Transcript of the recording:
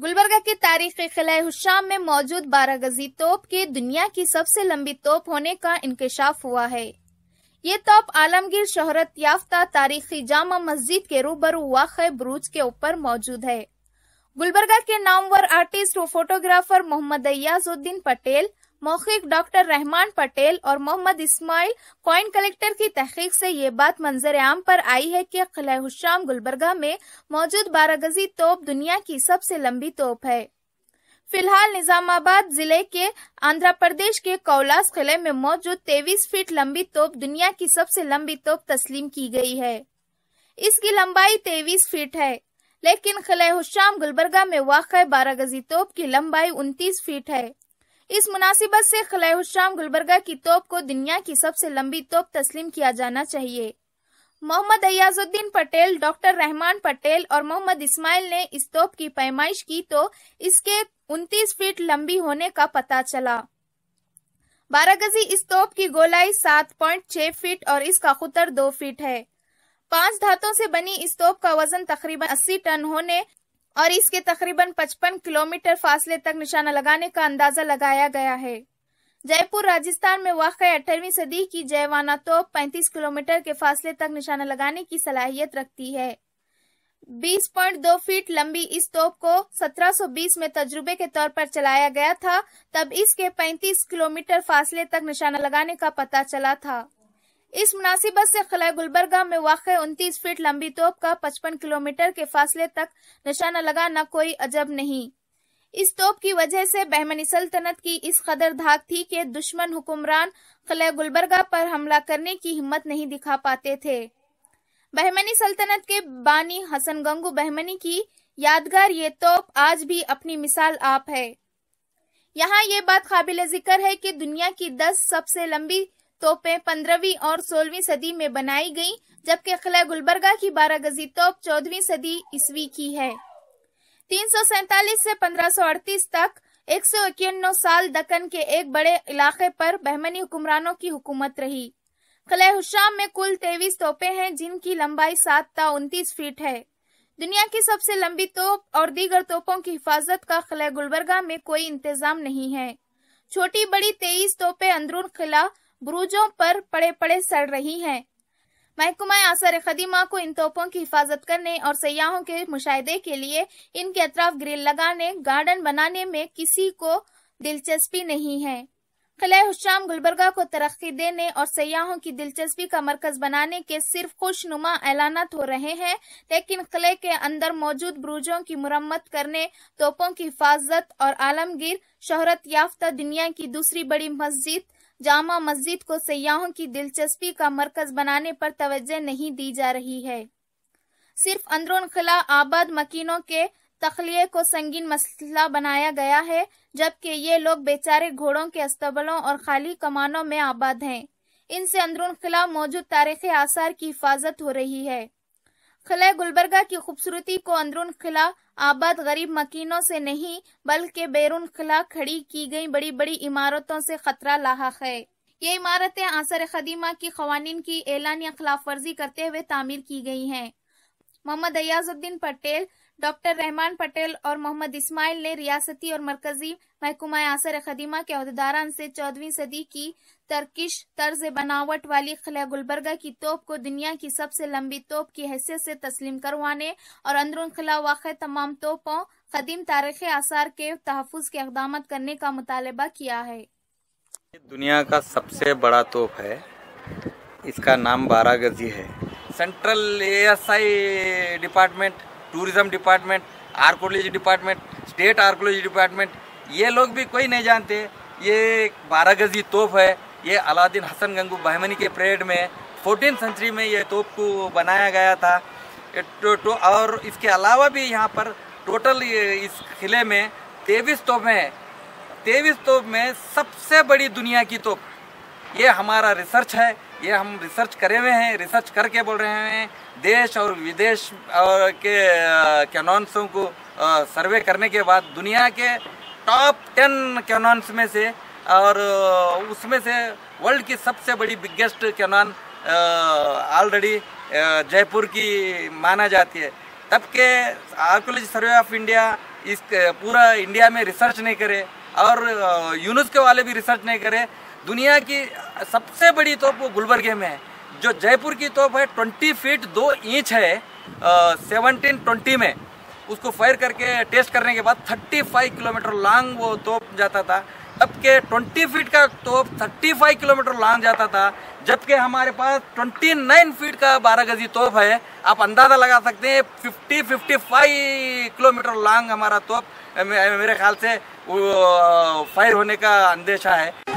गुलबर्गा के तारीख खिलाए हुशाम में मौजूद बारह गजी तोप की दुनिया की सबसे लंबी तोप होने का इंकशाफ हुआ है ये तोप आलमगीर शोहरत याफ्ता तारीखी जामा मस्जिद के रूबरू वाक़ ब्रूज के ऊपर मौजूद है गुलबर्गा के नामवर आर्टिस्ट व फोटोग्राफर मोहम्मद अयाजुद्दीन पटेल मौखिक डॉक्टर रहमान पटेल और मोहम्मद इस्माइल कॉइन कलेक्टर की तहकीक से ये बात मंजर आम पर आई है कि किला हुशाम गुलबरगा में मौजूद बारागजी तोप दुनिया की सबसे लंबी तोप है फिलहाल निजामाबाद जिले के आंध्र प्रदेश के कौलास किले में मौजूद तेईस फीट लंबी तोप दुनिया की सबसे लंबी तोप तस्लीम की गई है इसकी लंबाई तेईस फीट है लेकिन किले हुशाम में वाक़ बारागजी तोप की लंबाई उनतीस फीट है इस मुनासिबत से खलाई गुलबरगा की तोप को दुनिया की सबसे लंबी तोप तस्लीम किया जाना चाहिए मोहम्मद अयाजुद्दीन पटेल डॉक्टर रहमान पटेल और मोहम्मद इस्माइल ने इस तोप की पैमाइश की तो इसके 29 फीट लंबी होने का पता चला बारागजी इस तोप की गोलाई 7.6 फीट और इसका खुतर दो फीट है पांच धातों से बनी इस तोप का वजन तकरीबन 80 टन होने और इसके तकरीबन 55 किलोमीटर फासले तक निशाना लगाने का अंदाजा लगाया गया है जयपुर राजस्थान में वाक़ अठारहवीं सदी की जयवाना तोप 35 किलोमीटर के फासले तक निशाना लगाने की सलाहियत रखती है 20.2 फीट लंबी इस तोप को 1720 में तजुर्बे के तौर पर चलाया गया था तब इसके 35 किलोमीटर फासले तक निशाना लगाने का पता चला था इस मुनासिबत से खला गुलबरगा में वाक़ उनतीस फीट लंबी तोप का पचपन किलोमीटर के फासले तक निशाना लगाना कोई अजब नहीं इस तोप की वजह से बहमनी सल्तनत की इस कदर धाक थी कि दुश्मन हुक्मरान खला गुलबरगा पर हमला करने की हिम्मत नहीं दिखा पाते थे बहमनी सल्तनत के बानी हसन गंगू बहमनी की यादगार ये तोप आज भी अपनी मिसाल आप है यहाँ ये बात काबिल जिक्र है कि दुनिया की दस सबसे लंबी तोपें पंद्रहवीं और सोलहवीं सदी में बनाई गईं, जबकि खिला गुलबर्गा की बारह गजी तोप चौदहवीं सदी ईस्वी की है तीन से अड़तीस तक एक सौ इक्यानवे साल दक्कन के एक बड़े इलाके पर बहमनी हुक्मरानों की हुकूमत रही कले हुशाम में कुल तेईस तोपें हैं जिनकी लंबाई सात ता उनतीस फीट है दुनिया की सबसे लंबी तोप और दीगर तोपों की हिफाजत का किला गुलबरगा में कोई इंतजाम नहीं है छोटी बड़ी तेईस तोपें अंदरून खिला ब्रूजों पर पड़े पड़े सड़ रही हैं। महकुमा आसर खदीमा को इन तोपों की हिफाजत करने और सयाहों के मुशाहे के लिए इनके अतराफ ग्रिल लगाने गार्डन बनाने में किसी को दिलचस्पी नहीं है खिला हुशाम गुलबर्गा को तरक्की देने और सयाहों की दिलचस्पी का मरकज बनाने के सिर्फ खुशनुमा ऐलानात हो रहे हैं लेकिन किले के अंदर मौजूद ब्रूजों की मुरम्मत करने तोपों की हिफाजत और आलमगीर शहरत याफ्ता दुनिया की दूसरी बड़ी मस्जिद जामा मस्जिद को सयाहों की दिलचस्पी का मरकज बनाने पर तवज्जो नहीं दी जा रही है सिर्फ अंदरून खिला आबाद मकीनों के तखलिए को संगीन मसला बनाया गया है जबकि ये लोग बेचारे घोड़ों के अस्तबलों और खाली कमानों में आबाद हैं। इनसे अंदरून खिला मौजूद तारीखी आसार की हिफाजत हो रही है खिला गुलबर्गा की खूबसूरती को अंदरून खिला आबाद गरीब मकीनों से नहीं बल्कि बैरून खिला खड़ी की गई बड़ी बड़ी इमारतों से खतरा लाक है ये इमारतें आसर खदीमा की खवानीन की एलानिया खिलाफ वर्जी करते हुए तामीर की गई हैं मोहम्मद अयाजुद्दीन पटेल डॉक्टर रहमान पटेल और मोहम्मद इस्माइल ने रियासती और मरकजी महकुमा आसर खदीमा के अहदेदारान से चौदहवीं सदी की तर्किश तर्ज बनावट वाली खिला गुलबर्गा की तोप को दुनिया की सबसे लंबी तोप की हैसियत से तस्लीम करवाने और अंदरून खिला वाक़ तमाम तोपों कदीम तारीख आसार के तहफ़ के इकदाम करने का मुतालबा किया है दुनिया का सबसे बड़ा तोप है इसका नाम बारा गजी है central ASI department tourism department archaeology department state archaeology department ये लोग भी कोई नहीं जानते ये बारह गजी तोप है ये अलादीन हसन गंगू बहमनी के परेड में फोर्टीन सेंचुरी में ये तोप को बनाया गया था तो, तो और इसके अलावा भी यहाँ पर टोटल इस किले में तेईस तोप हैं तेईस तोप में सबसे बड़ी दुनिया की तोप ये हमारा रिसर्च है ये हम रिसर्च करे हुए हैं रिसर्च करके बोल रहे हैं देश और विदेश और के कैनॉन्सों को सर्वे करने के बाद दुनिया के टॉप टेन कैनॉन्स में से और उसमें से वर्ल्ड की सबसे बड़ी बिगेस्ट कैनॉन ऑलरेडी जयपुर की माना जाती है तब के आर्कोलॉजी सर्वे ऑफ इंडिया इस पूरा इंडिया में रिसर्च नहीं करे और यूनेस्को वाले भी रिसर्च नहीं करे दुनिया की सबसे बड़ी तोप वो गुलबर्गे में है जो जयपुर की तोप है ट्वेंटी फीट दो इंच है सेवनटीन ट्वेंटी में उसको फायर करके टेस्ट करने के बाद थर्टी फाइव किलोमीटर लॉन्ग वो तोप जाता था जबकि ट्वेंटी फीट का तोप थर्टी फाइव किलोमीटर लॉन्ग जाता था जबकि हमारे पास ट्वेंटी नाइन फीट का बारह गजी तोप है आप अंदाज़ा लगा सकते हैं fifty fifty five kilometre long हमारा तोप मेरे ख्याल से फायर होने का अंदेशा है